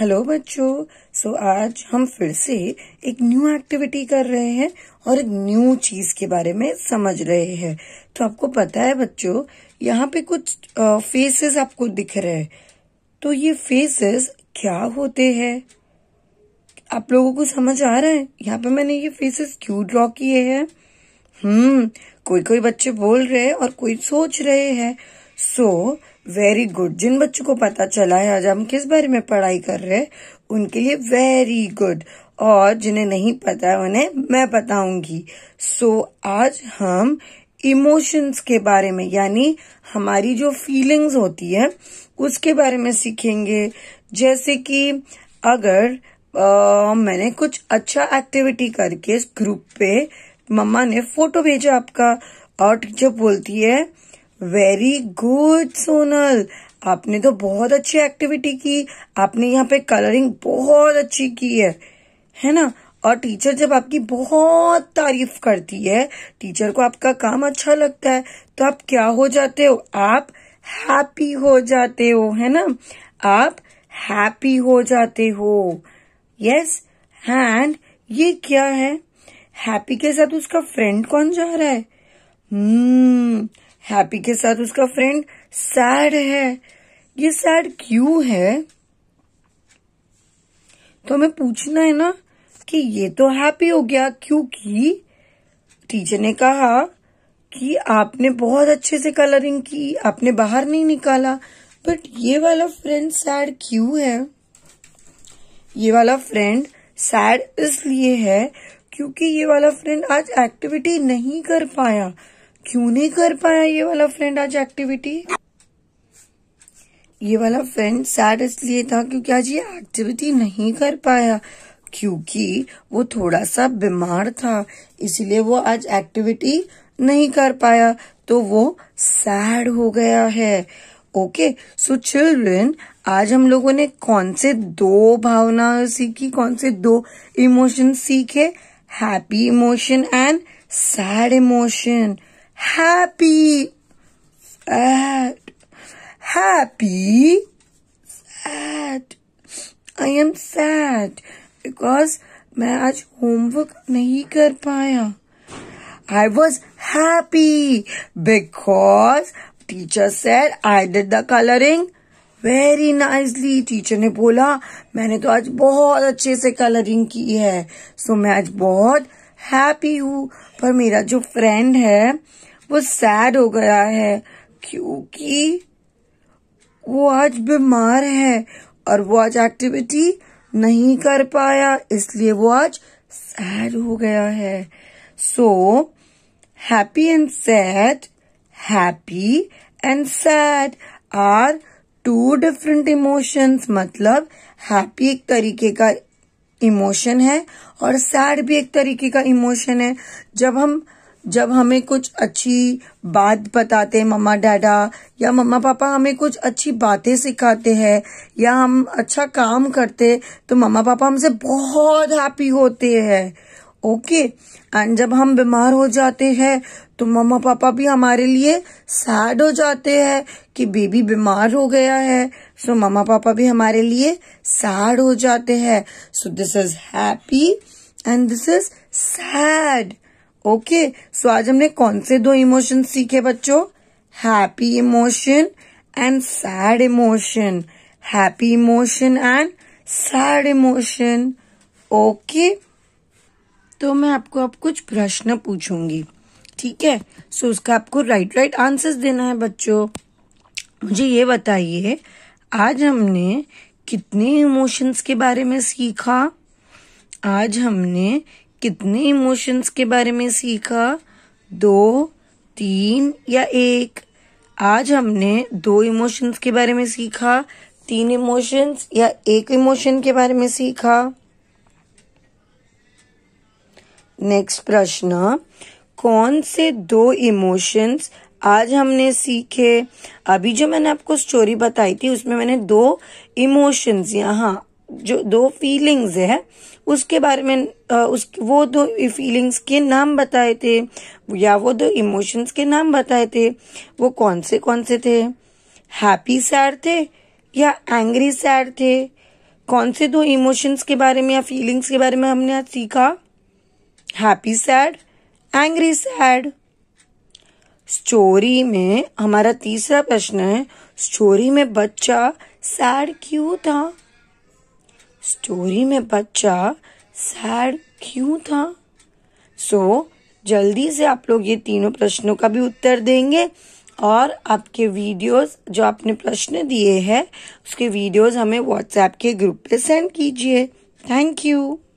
Hello बच्चों सो आज हम फिर से एक न्यू एक्टिविटी कर रहे हैं और एक न्यू चीज के बारे में समझ रहे हैं तो आपको पता है बच्चों यहाँ पे कुछ फेसेस आपको दिख रहे हैं तो ये फेसेस क्या होते हैं आप लोगों को समझ आ रहा है यहाँ पे मैंने ये फेसेस क्यों ड्रॉ किए हैं हम्म कोई कोई बच्चे बोल रहे हैं और कोई सोच रहे हैं सो so, वेरी गुड जिन बच्चों को पता चला है आज हम किस बारे में पढ़ाई कर रहे हैं उनके लिए वेरी गुड और जिन्हें नहीं पता है उन्हें मैं बताऊंगी सो so, आज हम इमोशंस के बारे में यानी हमारी जो फीलिंग्स होती है उसके बारे में सीखेंगे जैसे कि अगर आ, मैंने कुछ अच्छा एक्टिविटी करके ग्रुप पे मम्मा ने फोटो भेजा आपका और टीचर बोलती है वेरी गुड सोनल आपने तो बहुत अच्छी एक्टिविटी की आपने यहाँ पे कलरिंग बहुत अच्छी की है है ना और टीचर जब आपकी बहुत तारीफ करती है टीचर को आपका काम अच्छा लगता है तो आप क्या हो जाते हो आप हैप्पी हो जाते हो है ना आप हैप्पी हो जाते हो यस एंड ये क्या है हैप्पी के साथ उसका फ्रेंड कौन जा रहा है हम्म hmm, हैप्पी के साथ उसका फ्रेंड सैड है ये सैड क्यों है तो हमें पूछना है ना कि ये तो हैप्पी हो गया क्योंकि टीचर ने कहा कि आपने बहुत अच्छे से कलरिंग की आपने बाहर नहीं निकाला बट ये वाला फ्रेंड सैड क्यों है ये वाला फ्रेंड सैड इसलिए है क्योंकि ये वाला फ्रेंड आज एक्टिविटी नहीं कर पाया क्यों नहीं कर पाया ये वाला फ्रेंड आज एक्टिविटी ये वाला फ्रेंड सैड इसलिए था क्योंकि आज ये एक्टिविटी नहीं कर पाया क्योंकि वो थोड़ा सा बीमार था इसलिए वो आज एक्टिविटी नहीं कर पाया तो वो सैड हो गया है ओके सो चिल्ड्रन आज हम लोगों ने कौन से दो भावना सीखी कौन से दो इमोशन सीखे happy emotion and sad emotion happy, sad, happy, sad. I am sad because मैं आज होमवर्क नहीं कर पाया I was happy because teacher said I did the coloring very nicely. Teacher ने बोला मैंने तो आज बहुत अच्छे से कलरिंग की है सो so, मैं आज बहुत हैप्पी हूँ पर मेरा जो फ्रेंड है वो सैड हो गया है क्योंकि वो आज बीमार है और वो आज एक्टिविटी नहीं कर पाया इसलिए वो आज सैड हो गया है so happy and sad happy and sad are two different emotions मतलब हैप्पी एक तरीके का इमोशन है और सैड भी एक तरीके का इमोशन है जब हम जब हमें कुछ अच्छी बात बताते मम्मा डैडा या मम्मा पापा हमें कुछ अच्छी बातें सिखाते हैं या हम अच्छा काम करते तो मम्मा पापा हमसे बहुत हैप्पी होते हैं ओके एंड जब हम बीमार हो जाते हैं तो मम्मा पापा भी हमारे लिए सैड हो जाते हैं कि बेबी बीमार हो गया है सो so, मम्मा पापा भी हमारे लिए सैड हो जाते हैं so this is happy and this is sad okay so आज हमने कौन से दो इमोशन सीखे बच्चों happy emotion and sad emotion happy emotion and sad emotion okay तो मैं आपको अब कुछ प्रश्न पूछूंगी ठीक है सो so, उसका आपको राइट राइट आंसर्स देना है बच्चों मुझे ये बताइए आज हमने कितने इमोशंस के बारे में सीखा आज हमने कितने इमोशंस के बारे में सीखा दो तीन या एक आज हमने दो इमोशंस के बारे में सीखा तीन इमोशंस या एक इमोशन के बारे में सीखा नेक्स्ट प्रश्न कौन से दो इमोशंस आज हमने सीखे अभी जो मैंने आपको स्टोरी बताई थी उसमें मैंने दो इमोशंस यहाँ जो दो फीलिंग्स है उसके बारे में उस वो दो फीलिंग्स के नाम बताए थे या वो दो इमोशंस के नाम बताए थे वो कौन से कौन से थे हैप्पी सैड थे या एंग्री सैड थे कौन से दो इमोशंस के बारे में या फीलिंग्स के बारे में हमने आज सीखा happy sad angry sad story में हमारा तीसरा प्रश्न है स्टोरी में बच्चा सैड क्यों था स्टोरी में बच्चा सैड क्यों था सो so, जल्दी से आप लोग ये तीनों प्रश्नों का भी उत्तर देंगे और आपके वीडियोस जो आपने प्रश्न दिए हैं उसके वीडियोस हमें व्हाट्सएप के ग्रुप पे सेंड कीजिए थैंक यू